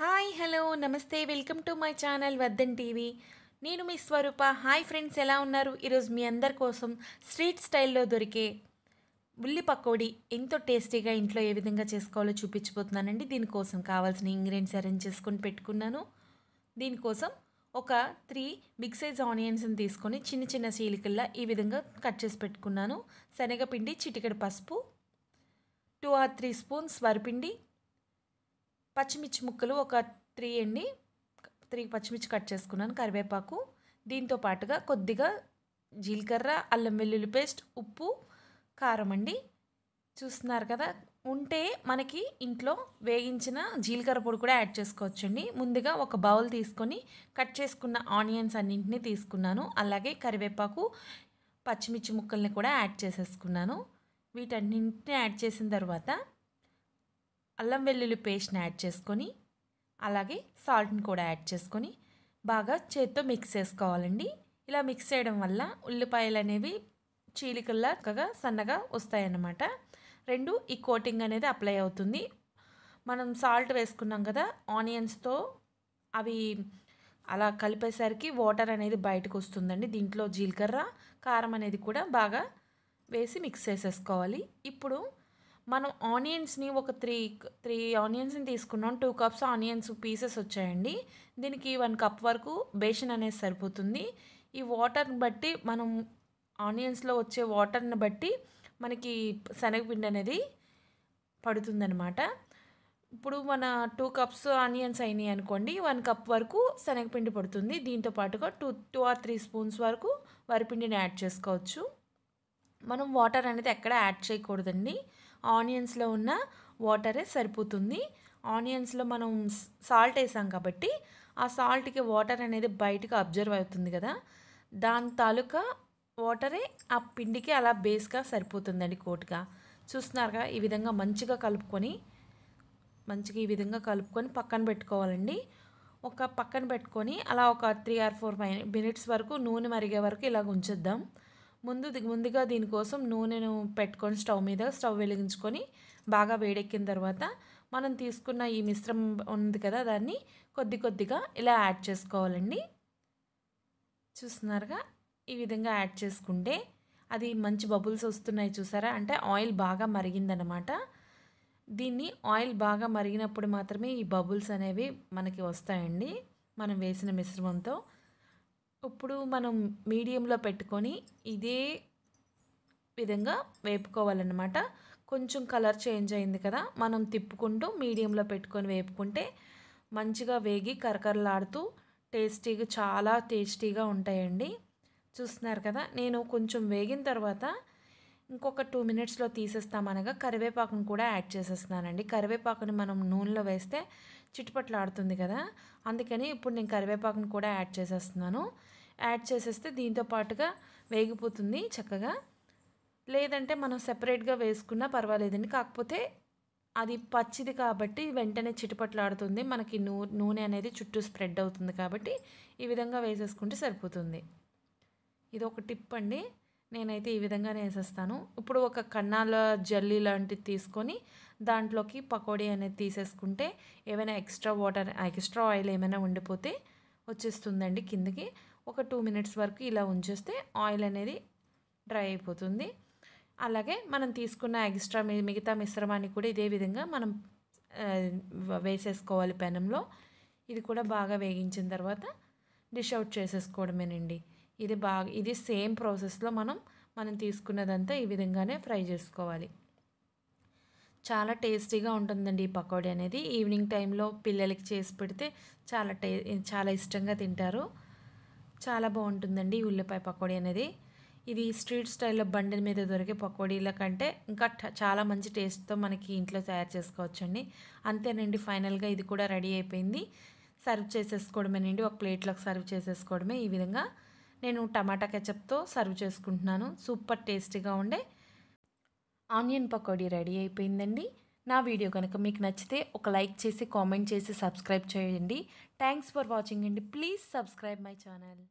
hi hello నమస్తే welcome to my channel వద్దన్ TV నేను మీ స్వరూప హాయ్ ఫ్రెండ్స్ ఎలా ఉన్నారు ఈరోజు మీ అందరి కోసం స్ట్రీట్ స్టైల్లో దొరికే ఉల్లి పకోడీ ఎంతో టేస్టీగా ఇంట్లో ఏ విధంగా చేసుకోవాలో చూపించిపోతున్నానండి దీనికోసం కావాల్సిన ఇంగ్రీడియంట్స్ అరేంజ్ చేసుకొని పెట్టుకున్నాను దీనికోసం ఒక త్రీ బిగ్ సైజ్ ఆనియన్స్ని తీసుకొని చిన్న చిన్న సీలికల్లా ఈ విధంగా కట్ చేసి పెట్టుకున్నాను శనగపిండి చిటికెడు పసుపు టూ ఆర్ త్రీ స్పూన్స్ వరిపిండి పచ్చిమిర్చి ముక్కలు ఒక త్రీ అండి త్రీ పచ్చిమిర్చి కట్ చేసుకున్నాను కరివేపాకు దీంతో పాటుగా కొద్దిగా జీలకర్ర అల్లం వెల్లుల్లి పేస్ట్ ఉప్పు కారం అండి చూస్తున్నారు కదా ఉంటే మనకి ఇంట్లో వేగించిన జీలకర్ర పొడి కూడా యాడ్ చేసుకోవచ్చండి ముందుగా ఒక బౌల్ తీసుకొని కట్ చేసుకున్న ఆనియన్స్ అన్నింటినీ తీసుకున్నాను అలాగే కరివేపాకు పచ్చిమిర్చి ముక్కల్ని కూడా యాడ్ చేసేసుకున్నాను వీటన్నింటినీ యాడ్ చేసిన తర్వాత అల్లం వెల్లుల్లి పేస్ట్ని యాడ్ చేసుకొని అలాగే సాల్ట్ని కూడా యాడ్ చేసుకొని బాగా చేత్తో మిక్స్ చేసుకోవాలండి ఇలా మిక్స్ చేయడం వల్ల ఉల్లిపాయలు అనేవి చీలికల్లా చక్కగా సన్నగా వస్తాయన్నమాట రెండు ఈ కోటింగ్ అనేది అప్లై అవుతుంది మనం సాల్ట్ వేసుకున్నాం కదా ఆనియన్స్తో అవి అలా కలిపేసరికి వాటర్ అనేది బయటకు వస్తుందండి దీంట్లో జీలకర్ర కారం అనేది కూడా బాగా వేసి మిక్స్ చేసేసుకోవాలి ఇప్పుడు మనం ఆనియన్స్ని ఒక త్రీ త్రీ ఆనియన్స్ని తీసుకున్నాం టూ కప్స్ ఆనియన్స్ పీసెస్ వచ్చాయండి దీనికి వన్ కప్ వరకు బేషన్ అనేది సరిపోతుంది ఈ వాటర్ని బట్టి మనం ఆనియన్స్లో వచ్చే వాటర్ని బట్టి మనకి శనగపిండి అనేది పడుతుందనమాట ఇప్పుడు మన టూ కప్స్ ఆనియన్స్ అయినాయి అనుకోండి వన్ కప్ వరకు శనగపిండి పడుతుంది దీంతో పాటుగా two two or three spoons వరకు వరిపిండిని యాడ్ చేసుకోవచ్చు మనం వాటర్ అనేది ఎక్కడ యాడ్ చేయకూడదండి ఆనియన్స్లో ఉన్న వాటరే సరిపోతుంది ఆనియన్స్లో మనం సాల్ట్ వేసాం కాబట్టి ఆ సాల్ట్కి వాటర్ అనేది బయటకు అబ్జర్వ్ అవుతుంది కదా దాని తాలూకా వాటరే ఆ పిండికి అలా బేస్గా సరిపోతుందండి కోట్గా చూస్తున్నారుగా ఈ విధంగా మంచిగా కలుపుకొని మంచిగా ఈ విధంగా కలుపుకొని పక్కన పెట్టుకోవాలండి ఒక పక్కన పెట్టుకొని అలా ఒక three or four five minutes వరకు నూనె మరిగే వరకు ఇలా ఉంచుద్దాం ముందు ముందుగా దీనికోసం నూనెను పెట్టుకొని స్టవ్ మీద స్టవ్ వెలిగించుకొని బాగా వేడెక్కిన తర్వాత మనం తీసుకున్న ఈ మిశ్రమం ఉంది కదా దాన్ని కొద్ది కొద్దిగా ఇలా యాడ్ చేసుకోవాలండి చూస్తున్నారుగా ఈ విధంగా యాడ్ చేసుకుంటే అది మంచి బబుల్స్ వస్తున్నాయి చూసారా అంటే ఆయిల్ బాగా మరిగిందనమాట దీన్ని ఆయిల్ బాగా మరిగినప్పుడు మాత్రమే ఈ బబుల్స్ అనేవి మనకి వస్తాయండి మనం వేసిన మిశ్రమంతో ఇప్పుడు మనం మీడియంలో పెట్టుకొని ఇదే విధంగా వేపుకోవాలన్నమాట కొంచెం కలర్ చేంజ్ అయింది కదా మనం తిప్పుకుంటూ మీడియంలో పెట్టుకొని వేపుకుంటే మంచిగా వేగి కరకరలాడుతూ టేస్టీగా చాలా టేస్టీగా ఉంటాయండి చూస్తున్నారు కదా నేను కొంచెం వేగిన తర్వాత ఇంకొక టూ మినిట్స్లో తీసేస్తామనగా కరివేపాకును కూడా యాడ్ చేసేస్తున్నానండి కరివేపాకుని మనం నూనెలో వేస్తే చిట్టుపట్లు ఆడుతుంది కదా అందుకని ఇప్పుడు నేను కరివేపాకును కూడా యాడ్ చేసేస్తున్నాను యాడ్ చేసేస్తే దీంతో పాటుగా వేగిపోతుంది చక్కగా లేదంటే మనం సెపరేట్గా వేసుకున్నా పర్వాలేదండి కాకపోతే అది పచ్చిది కాబట్టి వెంటనే ఆడుతుంది మనకి నూ నూనె అనేది చుట్టూ స్ప్రెడ్ అవుతుంది కాబట్టి ఈ విధంగా వేసేసుకుంటే సరిపోతుంది ఇది ఒక టిప్ అండి నేనైతే ఈ విధంగా వేసేస్తాను ఇప్పుడు ఒక కన్నాల జల్లీ లాంటిది తీసుకొని దాంట్లోకి పకోడీ అనేది తీసేసుకుంటే ఏమైనా ఎక్స్ట్రా వాటర్ ఎక్స్ట్రా ఆయిల్ ఏమైనా ఉండిపోతే వచ్చేస్తుందండి కిందకి ఒక టూ మినిట్స్ వరకు ఇలా ఉంచేస్తే ఆయిల్ అనేది డ్రై అయిపోతుంది అలాగే మనం తీసుకున్న ఎక్స్ట్రా మిగతా మిశ్రమాన్ని కూడా ఇదే విధంగా మనం వేసేసుకోవాలి పెనంలో ఇది కూడా బాగా వేగించిన తర్వాత డిష్ అవుట్ చేసేసుకోవడమేనండి ఇది బాగా ఇది సేమ్ ప్రాసెస్లో మనం మనం తీసుకున్నదంతా ఈ విధంగానే ఫ్రై చేసుకోవాలి చాలా టేస్టీగా ఉంటుందండి ఈ పకోడీ అనేది ఈవినింగ్ టైంలో పిల్లలకి చేసి పెడితే చాలా టే చాలా ఇష్టంగా తింటారు చాలా బాగుంటుందండి ఈ ఉల్లిపాయ పకోడీ అనేది ఇది స్ట్రీట్ స్టైల్లో బండి మీద దొరికే పకోడీల కంటే ఇంకా చాలా మంచి టేస్ట్తో మనకి ఇంట్లో తయారు చేసుకోవచ్చండి అంతేనండి ఫైనల్గా ఇది కూడా రెడీ అయిపోయింది సర్వ్ చేసేసుకోవడమేనండి ఒక ప్లేట్లోకి సర్వ్ చేసేసుకోవడమే ఈ విధంగా నేను టమాటా కెచప్తో సర్వ్ చేసుకుంటున్నాను సూపర్ టేస్టీగా ఉండే ఆనియన్ పకోడీ రెడీ అయిపోయిందండి నా వీడియో కనుక మీకు నచ్చితే ఒక లైక్ చేసి కామెంట్ చేసి సబ్స్క్రైబ్ చేయండి థ్యాంక్స్ ఫర్ వాచింగ్ అండి ప్లీజ్ సబ్స్క్రైబ్ మై ఛానల్